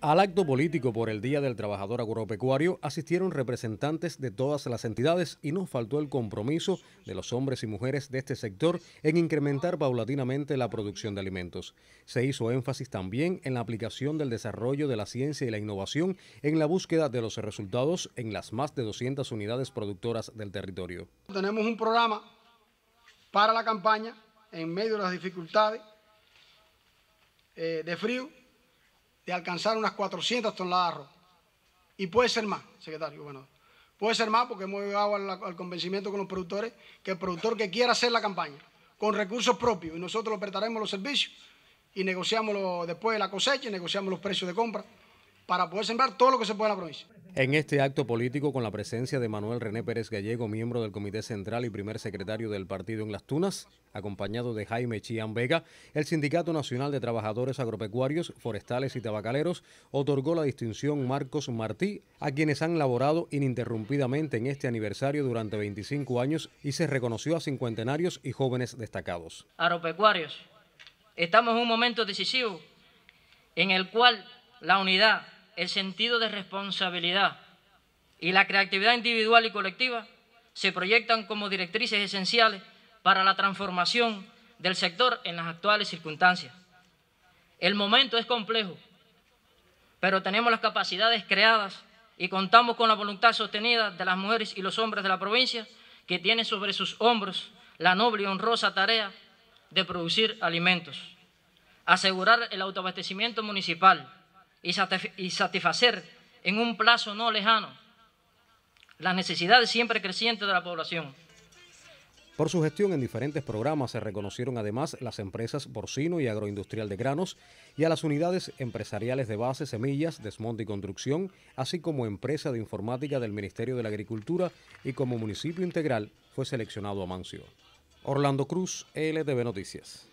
Al acto político por el Día del Trabajador Agropecuario asistieron representantes de todas las entidades y nos faltó el compromiso de los hombres y mujeres de este sector en incrementar paulatinamente la producción de alimentos. Se hizo énfasis también en la aplicación del desarrollo de la ciencia y la innovación en la búsqueda de los resultados en las más de 200 unidades productoras del territorio. Tenemos un programa para la campaña en medio de las dificultades eh, de frío alcanzar unas 400 toneladas de arroz. Y puede ser más, secretario gobernador. Puede ser más porque hemos llegado al, convencimiento con los productores que el productor que quiera hacer la campaña con recursos propios y nosotros le prestaremos los servicios y negociamos después de la cosecha y negociamos los precios de compra para poder sembrar todo lo que se puede en la provincia. En este acto político, con la presencia de Manuel René Pérez Gallego, miembro del Comité Central y primer secretario del partido en Las Tunas, acompañado de Jaime Chián Vega, el Sindicato Nacional de Trabajadores Agropecuarios, Forestales y Tabacaleros otorgó la distinción Marcos Martí a quienes han laborado ininterrumpidamente en este aniversario durante 25 años y se reconoció a cincuentenarios y jóvenes destacados. Agropecuarios, estamos en un momento decisivo en el cual la unidad el sentido de responsabilidad y la creatividad individual y colectiva se proyectan como directrices esenciales para la transformación del sector en las actuales circunstancias. El momento es complejo, pero tenemos las capacidades creadas y contamos con la voluntad sostenida de las mujeres y los hombres de la provincia que tienen sobre sus hombros la noble y honrosa tarea de producir alimentos, asegurar el autoabastecimiento municipal, y, satisfacer en un plazo no lejano las necesidades siempre crecientes de la población. Por su gestión en diferentes programas se reconocieron además las empresas porcino y agroindustrial de granos y a las unidades empresariales de base, semillas, desmonte y construcción, así como empresa de informática del Ministerio de la Agricultura y como municipio integral fue seleccionado Amancio. Orlando Cruz, LTV Noticias.